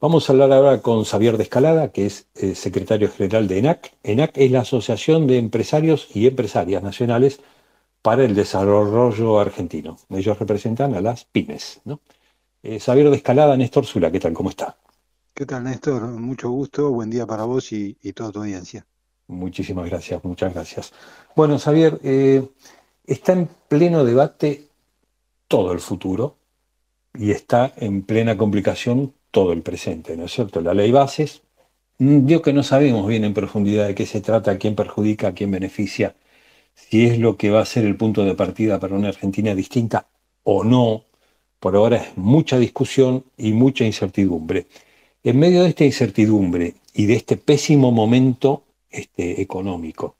Vamos a hablar ahora con Xavier de Escalada, que es eh, secretario general de ENAC. ENAC es la Asociación de Empresarios y Empresarias Nacionales para el Desarrollo Argentino. Ellos representan a las pymes. ¿no? Eh, Xavier de Escalada, Néstor Zula, ¿qué tal? ¿Cómo está? ¿Qué tal, Néstor? Mucho gusto, buen día para vos y, toda tu audiencia. Muchísimas gracias, muchas gracias. Bueno, Xavier, eh, está en pleno debate todo el futuro y está en plena complicación todo el presente, ¿no es cierto? La ley bases yo mm, que no sabemos bien en profundidad de qué se trata, quién perjudica, quién beneficia, si es lo que va a ser el punto de partida para una Argentina distinta o no. Por ahora es mucha discusión y mucha incertidumbre. En medio de esta incertidumbre y de este pésimo momento este, económico,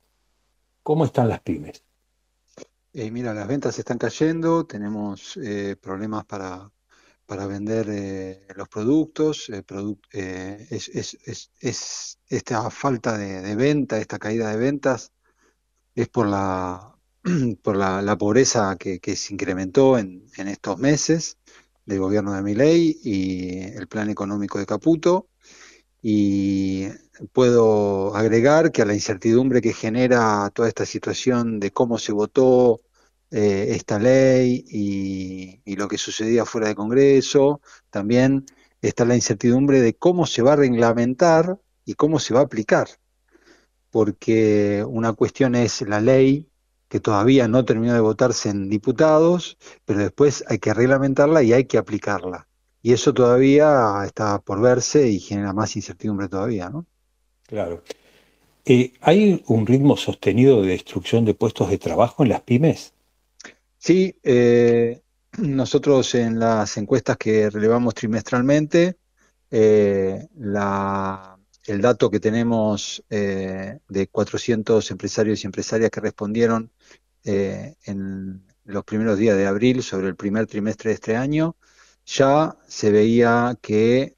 ¿cómo están las pymes? Eh, mira, las ventas están cayendo, tenemos eh, problemas para para vender eh, los productos, eh, eh, es, esta falta de, venta, esta caída de ventas, es por la, por la, pobreza que, se incrementó en, en, estos meses del gobierno de Miley y el plan económico de Caputo. Y puedo agregar que a la incertidumbre que genera toda esta situación de cómo se votó, eh, esta ley y, lo que sucedía fuera de Congreso. También está la incertidumbre de cómo se va a reglamentar y cómo se va a aplicar. Porque una cuestión es la ley que todavía no terminó de votarse en diputados, pero después hay que reglamentarla y hay que aplicarla. Y eso todavía está por verse y genera más incertidumbre todavía, ¿no? Claro. Eh, ¿Hay un ritmo sostenido de destrucción de puestos de trabajo en las pymes? Sí, eh, nosotros en las encuestas que relevamos trimestralmente, eh, el dato que tenemos eh, de 400 empresarios y empresarias que respondieron en los primeros días de abril sobre el primer trimestre de este año, ya se veía que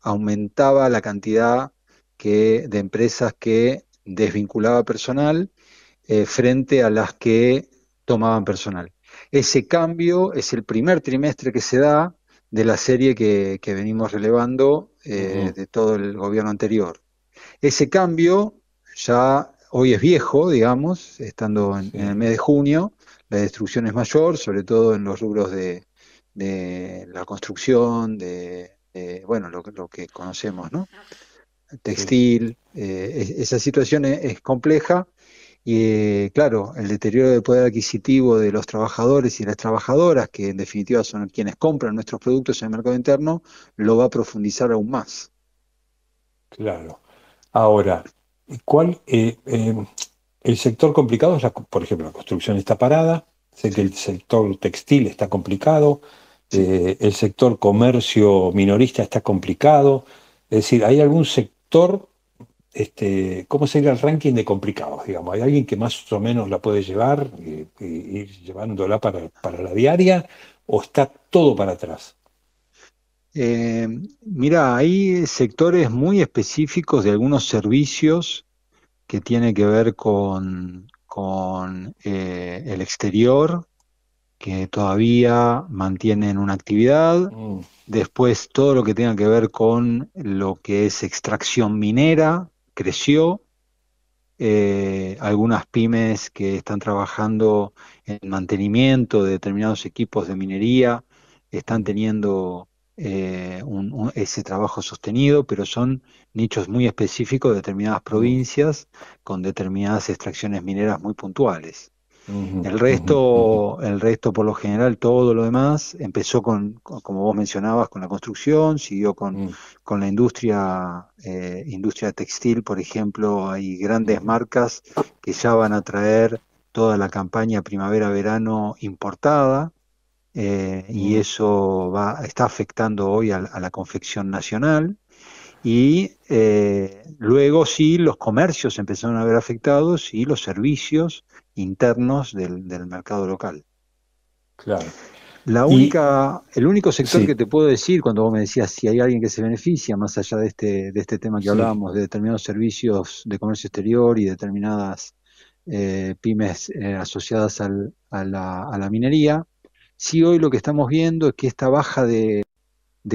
aumentaba la cantidad que, de empresas que desvinculaba personal frente a las que tomaban personal. Ese cambio es el primer trimestre que se da de la serie que, venimos relevando eh, de todo el gobierno anterior. Ese cambio ya hoy es viejo, digamos, estando en, el mes de junio, la destrucción es mayor, sobre todo en los rubros de, la construcción, de, bueno, lo, que conocemos, ¿no? Textil, eh, esa situación es compleja y eh, claro, el deterioro del poder adquisitivo de los trabajadores y las trabajadoras, que en definitiva son quienes compran nuestros productos en el mercado interno, lo va a profundizar aún más. Claro. Ahora, ¿cuál eh, eh, el sector complicado es, por ejemplo, la construcción está parada, sé que el sector textil está complicado, el sector comercio minorista está complicado, es decir, ¿hay algún sector este, cómo sería el ranking de complicados, digamos. Hay alguien que más o menos la puede llevar, y, ir llevándola para, la diaria, o está todo para atrás. Eh, mira, hay sectores muy específicos de algunos servicios que tienen que ver con, eh, el exterior, que todavía mantienen una actividad. Mm. Después todo lo que tenga que ver con lo que es extracción minera, creció, eh, algunas pymes que están trabajando en mantenimiento de determinados equipos de minería están teniendo eh, ese trabajo sostenido, pero son nichos muy específicos de determinadas mm. provincias con determinadas extracciones mineras muy puntuales el resto, el resto por lo general, todo lo demás, empezó con, como vos mencionabas, con la construcción, siguió con, mm. la industria, eh, industria textil, por ejemplo, hay grandes marcas que ya van a traer toda la campaña primavera-verano importada, eh, y mm. eso va, está afectando hoy a, la confección nacional. Y eh, luego sí, los comercios empezaron a ver afectados y los servicios internos del, mercado local. Claro. La única, el único sector que te puedo decir, cuando vos me decías si hay alguien que se beneficia, más allá de este, de este tema que hablábamos, de determinados servicios de comercio exterior y determinadas eh, pymes eh, asociadas al, a, la, minería, sí hoy lo que estamos viendo es que esta baja de,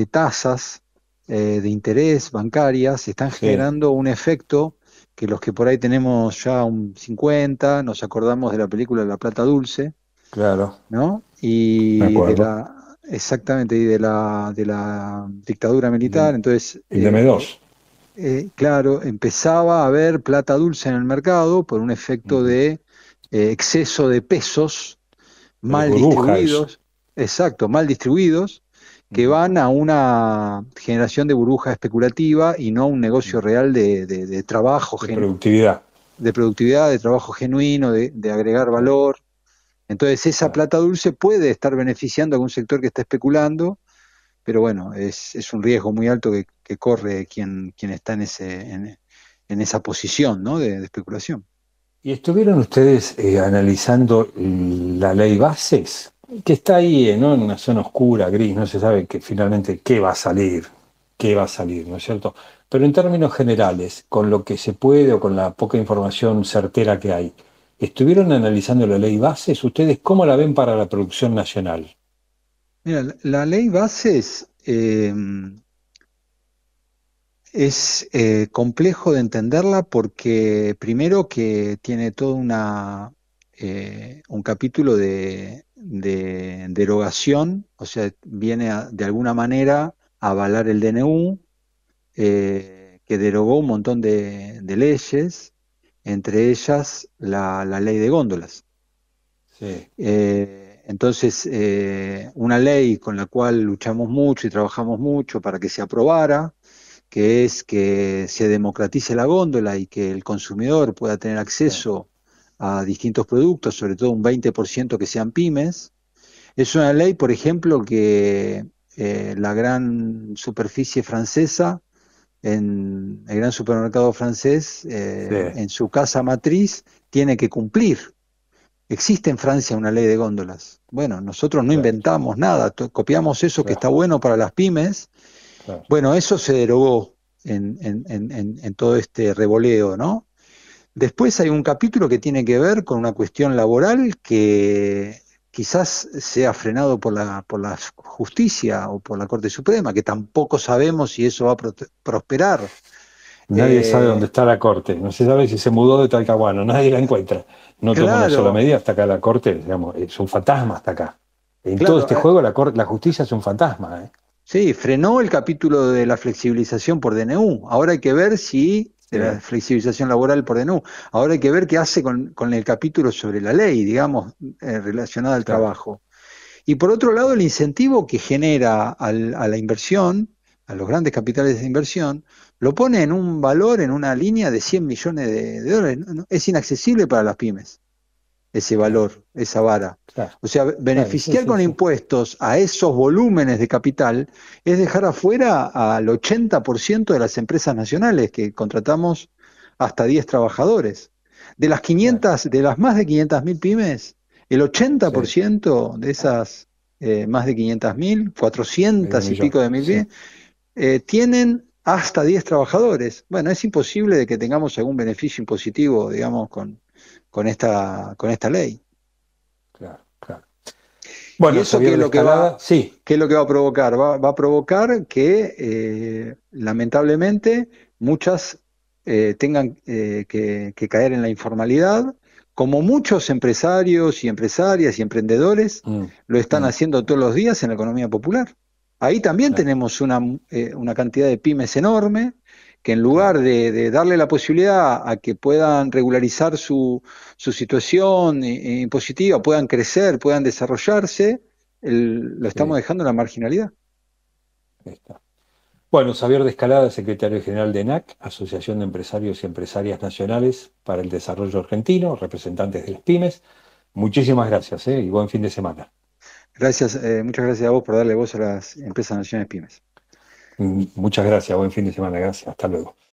tasas eh, de interés bancarias están generando un efecto que los que por ahí tenemos ya un 50, nos acordamos de la película La Plata Dulce. Claro. ¿No? Y de la, exactamente, y de la, de la dictadura militar. Entonces, y de eh, M2. Eh, claro, empezaba a haber plata dulce en el mercado por un efecto de eh, exceso de pesos mal distribuidos. Exacto, mal distribuidos que van a una generación de burbuja especulativa y no un negocio real de, trabajo. genuino, productividad. De productividad, de trabajo genuino, de, agregar valor. Entonces esa plata dulce puede estar beneficiando a algún sector que está especulando, pero bueno, es, es un riesgo muy alto que, que corre quien, quien está en, ese, en, esa posición ¿no? de, especulación. ¿Y estuvieron ustedes eh, analizando la ley bases? que está ahí, eh, En una zona oscura, gris, no se sabe que finalmente qué va a salir, qué va a salir, ¿no es cierto? Pero en términos generales, con lo que se puede o con la poca información certera que hay, ¿estuvieron analizando la ley bases? ¿Ustedes cómo la ven para la producción nacional? Mira, la ley bases eh, es eh, complejo de entenderla porque primero que tiene toda una eh, un capítulo de, derogación, o sea, viene de alguna manera a avalar el DNU, eh, que derogó un montón de, leyes, entre ellas la, ley de góndolas. Eh, entonces, una ley con la cual luchamos mucho y trabajamos mucho para que se aprobara, que es que se democratice la góndola y que el consumidor pueda tener acceso a distintos productos, sobre todo un 20% que sean pymes. Es una ley, por ejemplo, que eh, la gran superficie francesa, en el gran supermercado francés, eh, en su casa matriz, tiene que cumplir. Existe en Francia una ley de góndolas. Bueno, nosotros no inventamos nada, copiamos eso que está bueno para las pymes. Bueno, eso se derogó en, en todo este revoleo, ¿no? Después hay un capítulo que tiene que ver con una cuestión laboral que quizás sea frenado por la, por la justicia o por la Corte Suprema, que tampoco sabemos si eso va a prosperar. Nadie eh, sabe dónde está la Corte, no se sabe si se mudó de Talcahuano, nadie la encuentra. No tomó una sola medida hasta acá la Corte, digamos, es un fantasma hasta acá. En todo este eh. juego la, la justicia es un fantasma. ¿eh? Sí, frenó el capítulo de la flexibilización por DNU. Ahora hay que ver si de la flexibilización laboral por denú. Ahora hay que ver qué hace con, el capítulo sobre la ley, digamos, eh, relacionada al trabajo. Y por otro lado, el incentivo que genera a la inversión, a los grandes capitales de inversión, lo pone en un valor, en una línea de 100 millones de dólares. Es inaccesible para las pymes ese valor, esa vara. o sea, beneficiar con impuestos a esos volúmenes de capital es dejar afuera al 80% de las empresas nacionales que contratamos hasta 10 trabajadores. De las 500, de las más de 500.000 pymes, el 80% de esas eh, más de 500.000, 400 y pico de mil pymes, eh, tienen hasta 10 trabajadores. Bueno, es imposible de que tengamos algún beneficio impositivo, digamos, con, con esta, con esta ley. Claro, Bueno, eso qué es, lo que va, es lo que va a provocar? Va, va a provocar que, eh, lamentablemente, muchas eh, tengan eh, que, caer en la informalidad, como muchos empresarios y empresarias y emprendedores mm, lo están mm. haciendo todos los días en la economía popular. Ahí también tenemos una, una cantidad de pymes enorme que en lugar de, darle la posibilidad a que puedan regularizar su, situación eh, eh, impositiva, puedan crecer, puedan desarrollarse, lo estamos dejando en la marginalidad. Bueno, Xavier de secretario general de NAC, Asociación de Empresarios y Empresarias Nacionales para el Desarrollo Argentino, representantes de las pymes. Muchísimas gracias eh, y buen fin de semana. Gracias, muchas gracias a vos por darle voz a las empresas nacionales pymes. Muchas gracias, buen fin de semana, gracias, hasta luego.